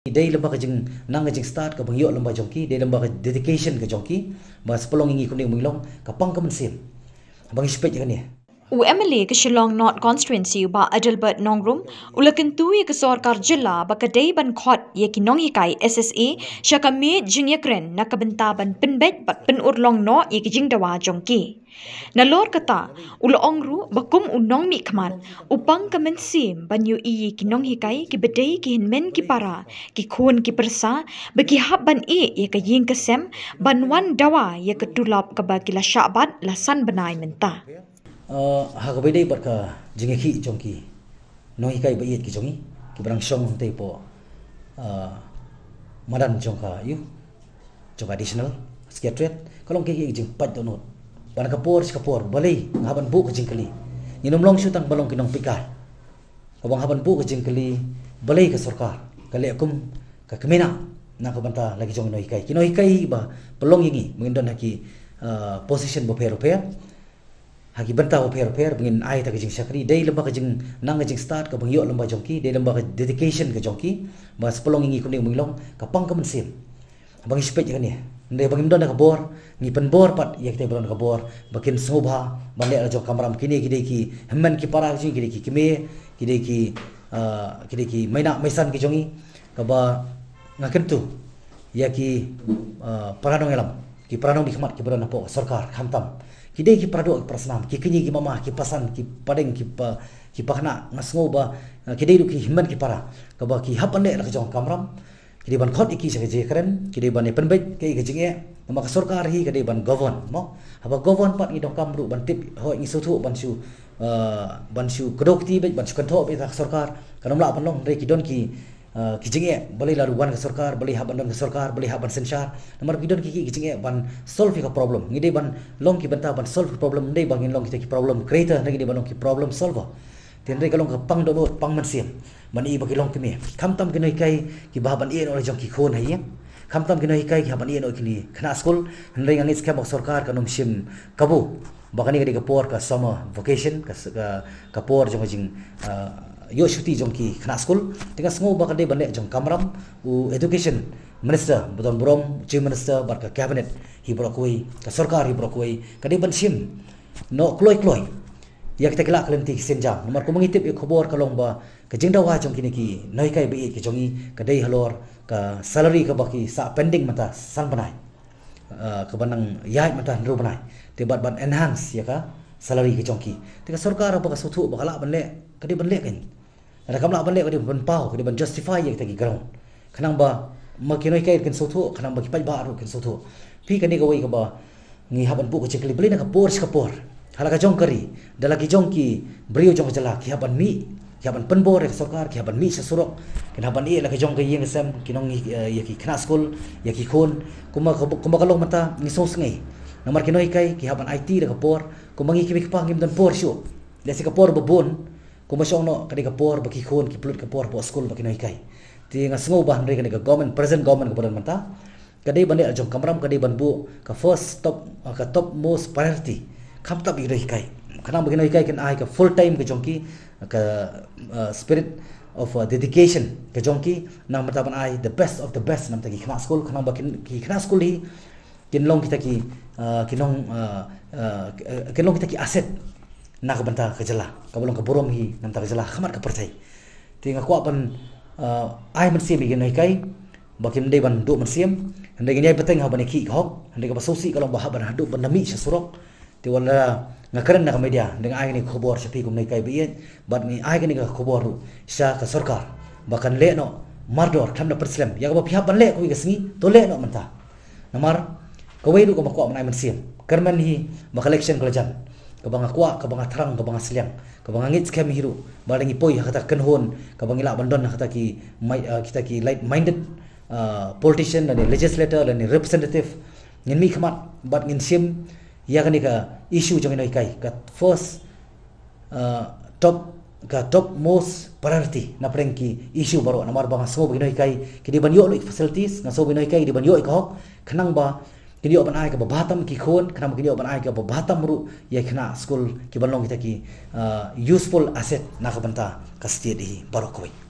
Dei lemba kajing nang kajing start ka bangyo lemba jongki, dei lemba dedication ka jongki, ba sepolong ni kuning munglong ka pang kamun sim. Bang ispek kan ni. U MLA ke Shillong North Constituency ba Adelbert Nongrum ulakin tuwi ke Sorkar Jilla ba kadai ban khot ye ki nong hikai SSA shaka me junior kren na kabenta ban pinbet ba pin urlong no ye ki jing dawa jongki. Na lor kata ula ongru ba kum u mi kman upang kamen sim ban yu iye ki nong hikai ki bedai ki hinmen ki para ki kuan ki persa ba ki hap ban e ye ka yin kesem ban wan dawa ye ke tulap ke ba ki la syakbat la san benai menta uh, hak bai dai bar ka jingi khi chong ki no hi ki chongi ki brang song po uh, madan chong ka yu chong additional skate trade kalong ki jing pat do not bar ka por ska balai ngaban bu ka jing kali ni nom long shutang balong ki nong pika abang haban bu ka jing balai ka sarkar kale akum ka kemena na ka lagi jong no hi kai ki no hi ba palong yingi mengdon ha uh, position bo pher hagi berta o phair phair bingin ai ta jing sakri dei lemba ka jing nang ka jing start ka bang yo lemba jongki dei lemba ka dedication ka jongki ba spolong ingi kuning bang long ka pang ka mensim bang ispek ka ni ndei bang imdon ka bor ni pen bor pat yak kita bang ka bor bakin soba bang le jo kamram kini ki dei ki hemman ki para jing ki uh, ki kime ki dei ki ki dei ki maina maisan jongi ka ba ngakem tu uh, yak ki paranong elam ki paranong bikhmat ki paranong po sarkar khamtam kita ikut ki pradok prasnam ki kini ki mama kita pasan kita padeng kita kita ki pakhna masngo eh, ba ki kita himan ki para ka kita apa hapande la jong kamera, kita dei ban khot ki se je karen ki dei ban epen bet ki ki jinge ya. ma sarkar hi ki dei ban govern mo ha govern pat ki dong kamru ban tip ho ing su thu eh, su ban su kedok ti bet su kentho bet sarkar kanam la ban long rei Eh, kijinge bali la ruwan ka sarkar bali ha bandan ka sarkar bali ha ban sanchar namar gidon ki kijinge ban solve ka problem ngide ban long ki banta ban solve problem ndei ban long ki problem creator na gidi banong ki problem solver tenre ka long ka pang do pang man sim man i baki long ki me kham tam ki noi kai ki ba ban e no jong ki khon hai ya. kham tam ki noi kai ki ba ban e no ki ni khna school ndei ngani skha ba sarkar ka nom sim kabu bakani gadi ka por ka summer vacation ka ka, ka por jong jing uh, yo shuti jong ki khna school te ka smo bakade banle jong kamram u education minister bodon brom chief minister bar ka cabinet hi brokoi ka sarkar hi brokoi kadi ban sim no kloi kloi ya kita kelak kelenti senja nomor ko mengitip e khobor ka longba ka jingda wa jong kini ki noi kai bi ki jongi kadai halor ka salary ka baki sa pending mata sanbanai Uh, ke benang yait matan ru banai te bat bat enhance ya ka salary ke jongki te ka sarkar apa ka sutu ba kala banle ka banle kan ada kamla banle ka di ban pau ka di ban justify ya tagi ground kanang ba makino ikai kan sutu kanang ba kipai ba ru kan sutu pi ka ni ka wei ka ba ngi haban bu ka cekli beli ka por sikapor hala ka jongkari da lagi jongki brio jong jala ki haban ni khi bạn phân bổ được sốc khi bạn nghĩ sẽ sốc độc khi bạn nghĩ là cái trong school yêu khi khôn cũng mà cũng mà cái lúc mà ta nghĩ sốc ngay IT là cái por cũng mà nghĩ cái việc por show để cái por bộ bốn cũng mà xong nó cái cái por bộ khi khôn school bộ cái ikai. cái thì ngay sau bản này government present government của mata. mình ta cái kamera, bản bandu ke first top ke top most priority khắp tập yêu kanam begina ikai kan? ai ka full time ke jonki ka uh, spirit of uh, dedication ke jonki nam ta ai the best of the best nam ta ki school kena ba ki khna school hi kin long kita ki uh, kin long kin long kita ki aset na ka banta ka jala ka bolong ka borom hi nam ta ka jala khamar ka parthai ti nga kwa ban ai man si begina ikai ba kim de ban do man siem hande ginai pateng ha ban ki khok hande ka basosi ka long ba ha ban ha do ban na mi sa surok ti wala ngakaran na media dengan ai ni khobor sepi kum nei kai biet bat ni ai ni khobor ru sa ka sarkar bakan le no mardor kham na prislam ya ba pihak ban le ku gesni to le no menta namar kawai ru ko makwa manai men sim karman hi ma collection kelajan ka bang akwa ka bang atrang ka bang asliang ka bang ngit skem hiru barang ipoi ha kata ken hon ka bang ila bandon ha kata ki kita ki light minded politician dan legislator dan representative ngin mi kemat bat ngin sim yang ni ke isu jangan nak ikai ke first uh, top ke top most priority na pereng ki isu baru na mar bang so bino ikai Kini banyak loik lik facilities na so bino ikai diban yo ikah kenang ba Kini yo ban ai ke babatam ki khon kenang ki yo ban ai ke babatam ru ye khna school ki banong ki uh, useful asset nak ka banta ka state hi baro